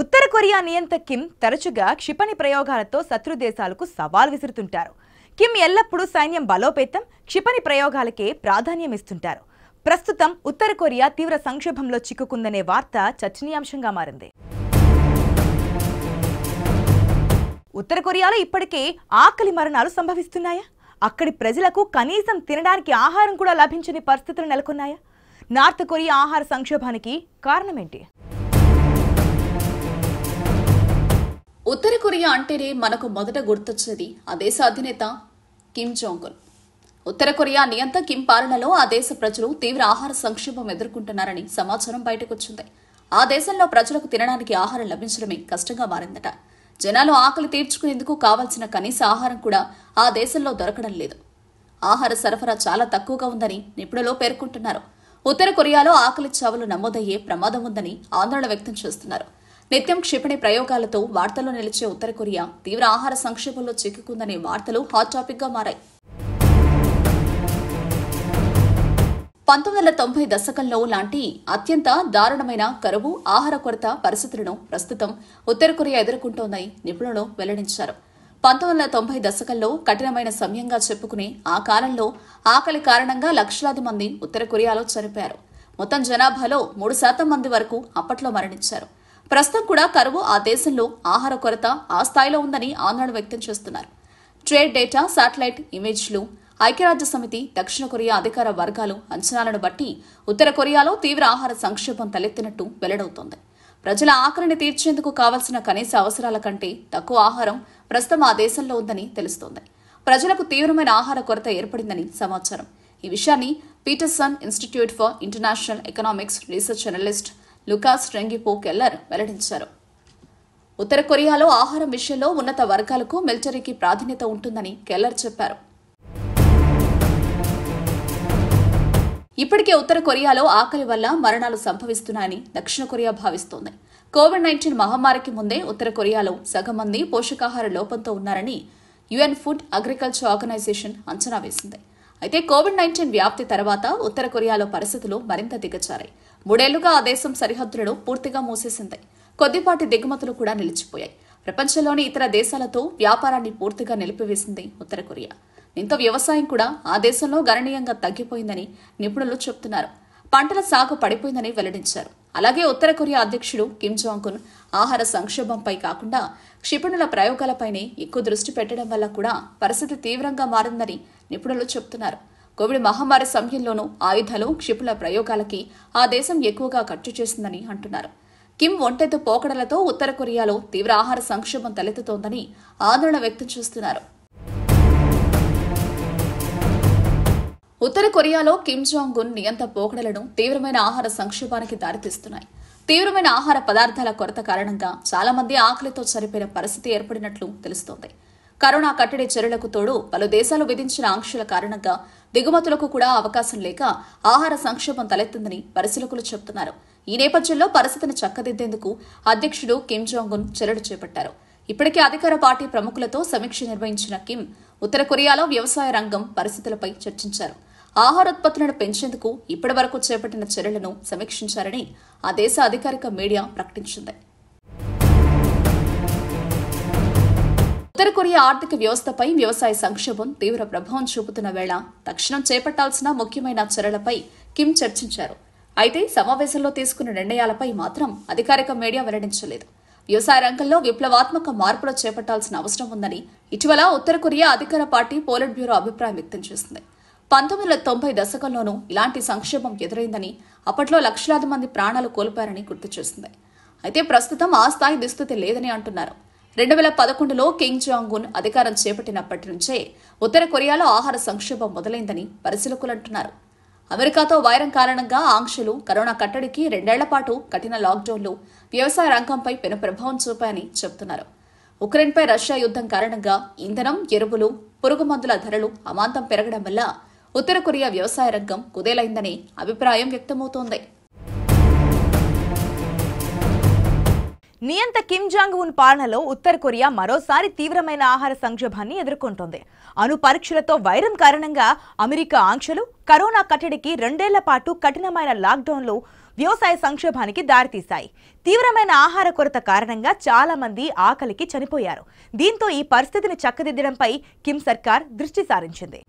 ఉత్తర Korea నియంత Kim తరచుగా క్షిపణి ప్రయోగాలతో శత్రు దేశాలకు సవాల్ విసురుతుంటారు కిమ్ ఎల్లప్పుడూ సైన్యం బలోపేతం క్షిపణి ప్రయోగాలకే ప్రాధాన్యమిస్తుంటారు ప్రస్తుతం ఉత్తర కొరియా తీవ్ర సంక్షోభంలో చిక్కుకుందనే వార్త చర్చనీయాంశంగా మారింది ఉత్తర కొరియాలో ఇప్పటికే ఆకలి మరణాలు సంభవిస్తున్నాయా అక్కడి ప్రజలకు కనీసం తినడానికి ఆహారం కూడా లభించని పరిస్థితులు నెలకొన్నాయా నార్త్ కొరియా ఆహార సంక్షోభానికి కారణమేంటి ఉత్తర కొరియా అంటేనే మనకు మొదట గుర్తొచ్చేది ఆ దేశ అధినేత కిమ్ జోంగుల్ ఉత్తర కొరియా నియంత కిమ్ పాలనలో ఆ దేశ ప్రజలు తీవ్ర ఆహార సంక్షోభం ఎదుర్కొంటున్నారని సమాచారం బయటకొచ్చింది ఆ దేశంలో ప్రజలకు తినడానికి ఆహారం లభించడమే కష్టంగా మారిందట జనాలు ఆకలి తీర్చుకునేందుకు కావాల్సిన కనీస ఆహారం కూడా ఆ దేశంలో దొరకడం లేదు ఆహార సరఫరా చాలా తక్కువగా ఉందని నిపుణులు పేర్కొంటున్నారు ఉత్తర కొరియాలో ఆకలి చావులు నమోదయ్యే ప్రమాదం ఉందని ఆందోళన వ్యక్తం చేస్తున్నారు నిత్యం క్షిపణి ప్రయోగాలతో వార్తల్లో నిలిచే ఉత్తర కొరియా తీవ్ర ఆహార సంక్షేమంలో చిక్కుకుందనే వార్తలు హాట్ గా మారాయి పంతొమ్మిది వందల తొంభై దశకంలో లాంటి అత్యంత దారుణమైన కరువు ఆహార కొరత పరిస్థితులను ప్రస్తుతం ఉత్తర కొరియా ఎదుర్కొంటోందని నిపుణులు వెల్లడించారు పంతొమ్మిది వందల తొంభై దశకంలో కఠినమైన సమయంగా చెప్పుకునే ఆ కాలంలో ఆకలి కారణంగా లక్షలాది మంది ఉత్తర కొరియాలో చనిపోయారు మొత్తం జనాభాలో మూడు శాతం మంది వరకు అప్పట్లో మరణించారు ప్రస్తుతం కూడా కరువు ఆ దేశంలో ఆహార కొరత ఆ స్థాయిలో ఉందని ఆందోళన వ్యక్తం చేస్తున్నారు ట్రేడ్ డేటా శాటిలైట్ ఇమేజ్లు ఐక్యరాజ్య సమితి దక్షిణ కొరియా అధికార వర్గాలు అంచనాలను బట్టి ఉత్తర కొరియాలో తీవ్ర ఆహార సంక్షోభం తలెత్తినట్టు వెల్లడవుతోంది ప్రజల ఆకలిని తీర్చేందుకు కావలసిన కనీస అవసరాల కంటే తక్కువ ఆహారం ప్రస్తుతం ఆ దేశంలో ఉందని తెలుస్తోంది ప్రజలకు తీవ్రమైన ఆహార కొరత ఏర్పడిందని సమాచారం ఈ విషయాన్ని Peterson institute for international economics research analyst Lucas ట్రెంగిపో కెల్లర్ వెల్లడించారు ఉత్తర కొరియాలో ఆహారం విషయంలో ఉన్నత వర్గాలకు మిలిటరీకి ప్రాధాన్యత ఉంటుందని కెల్లర్ చెప్పారు ఇప్పటికే ఉత్తర కొరియాలో ఆకలి వల్ల మరణాలు సంభవిస్తున్నాయని దక్షిణ కొరియా భావిస్తోంది కోవిడ్ నైన్టీన్ మహమ్మారికి ముందే ఉత్తర కొరియాలో సగం మంది పోషకాహార లోపంతో ఉన్నారని యుఎన్ ఫుడ్ అగ్రికల్చర్ ఆర్గనైజేషన్ అంచనా వేసింది అయితే కోవిడ్ నైన్టీన్ వ్యాప్తి తర్వాత ఉత్తర కొరియాలో పరిస్థితులు మరింత దిగజారాయి మూడేళ్లుగా ఆ దేశం సరిహద్దులను పూర్తిగా మూసేసింది కొద్దిపాటి దిగుమతులు కూడా నిలిచిపోయాయి ప్రపంచంలోని ఇతర దేశాలతో వ్యాపారాన్ని పూర్తిగా నిలిపివేసింది ఉత్తర కొరియా దీంతో వ్యవసాయం కూడా ఆ దేశంలో గణనీయంగా తగ్గిపోయిందని నిపుణులు చెబుతున్నారు పంటల సాగు పడిపోయిందని వెల్లడించారు అలాగే ఉత్తర కొరియా అధ్యక్షుడు కిమ్ జాంగున్ ఆహార సంక్షోభంపై కాకుండా క్షిపణుల ప్రయోగాలపైనే ఎక్కువ దృష్టి పెట్టడం వల్ల కూడా పరిస్థితి తీవ్రంగా మారిందని నిపుణులు చెబుతున్నారు కోవిడ్ మహమ్మారి సమయంలోనూ ఆయుధాలు క్షిపుల ప్రయోగాలకి ఆ దేశం ఎక్కువగా ఖర్చు చేసిందని అంటున్నారు కిమ్ ఒంటెత్తు పోకడలతో ఉత్తర కొరియాలో తీవ్ర ఆహార సంక్షోభం తలెత్తుతోందని ఆందోళన వ్యక్తం చేస్తున్నారు ఉత్తర కొరియాలో కిమ్ జాంగ్ ఉన్ నియంత పోకడలను తీవ్రమైన ఆహార సంక్షోభానికి దారితీస్తున్నాయి తీవ్రమైన ఆహార పదార్థాల కొరత కారణంగా చాలా మంది ఆకలితో సరిపోయిన పరిస్థితి ఏర్పడినట్లు తెలుస్తోంది కరోనా కట్టడి చర్యలకు తోడు పలు దేశాలు విధించిన ఆంక్షల కారణంగా దిగుమతులకు కూడా అవకాశం లేక ఆహార సంక్షోభం తలెత్తిందని పరిశీలకులు చెబుతున్నారు ఈ నేపథ్యంలో పరిస్థితిని చక్కదిద్దేందుకు అధ్యక్షుడు కిమ్ జాంగ్ ఉన్ చర్యలు చేపట్టారు ఇప్పటికే అధికార పార్టీ ప్రముఖులతో సమీక్ష నిర్వహించిన కిమ్ ఉత్తర కొరియాలో వ్యవసాయ రంగం పరిస్థితులపై చర్చించారు ఆహారోత్పత్తులను పెంచేందుకు ఇప్పటి వరకు చేపట్టిన చర్యలను సమీక్షించారని ఆ దేశ అధికారిక మీడియా ప్రకటించింది ఉత్తర కొరియా ఆర్థిక వ్యవస్థపై వ్యవసాయ సంక్షోభం తీవ్ర ప్రభావం చూపుతున్న వేళ తక్షణం చేపట్టాల్సిన ముఖ్యమైన చర్యలపై కిమ్ చర్చించారు అయితే సమావేశంలో తీసుకున్న నిర్ణయాలపై మాత్రం అధికారిక మీడియా వెల్లడించలేదు వ్యవసాయ రంగంలో విప్లవాత్మక మార్పులు చేపట్టాల్సిన అవసరం ఉందని ఇటీవల ఉత్తర కొరియా అధికార పార్టీ పోలిట్ బ్యూరో అభిప్రాయం వ్యక్తం చేసింది పంతొమ్మిది వందల తొంభై దశకంలోనూ ఇలాంటి సంక్షేమం ఎదురైందని అప్పట్లో లక్షలాది మంది ప్రాణాలు కోల్పోయారని గుర్తు చేసింది అయితే ప్రస్తుతం ఆ స్థాయి దుస్థితి లేదని అంటున్నారు రెండు వేల పదకొండులో కింగ్ జాంగున్ అధికారం చేపట్టినప్పటి నుంచే ఉత్తర కొరియాలో ఆహార సంక్షోభం మొదలైందని పరిశీలకులు అంటున్నారు అమెరికాతో వైరం కారణంగా ఆంక్షలు కరోనా కట్టడికి రెండేళ్ల పాటు కఠిన లాక్డౌన్లు వ్యవసాయ రంగంపై పెను ప్రభావం చూపాయని చెబుతున్నారు ఉక్రెయిన్పై రష్యా యుద్ధం కారణంగా ఇంధనం ఎరువులు పురుగు మందుల ధరలు అమాంతం పెరగడం వల్ల ఉత్తర కొరియా వ్యవసాయ రంగం కుదేలైందనే అభిప్రాయం వ్యక్తమవుతోంది నియంత కిమ్ జాంగ్ ఉన్ పాలనలో ఉత్తర కొరియా మరోసారి తీవ్రమైన ఆహార సంక్షోభాన్ని ఎదుర్కొంటోంది అను పరీక్షలతో వైరం కారణంగా అమెరికా ఆంక్షలు కరోనా కట్టడికి రెండేళ్ల పాటు కఠినమైన లాక్డౌన్లు వ్యవసాయ సంక్షోభానికి దారితీశాయి తీవ్రమైన ఆహార కొరత కారణంగా చాలా మంది ఆకలికి చనిపోయారు దీంతో ఈ పరిస్థితిని చక్కదిద్దడంపై కిమ్ సర్కార్ దృష్టి సారించింది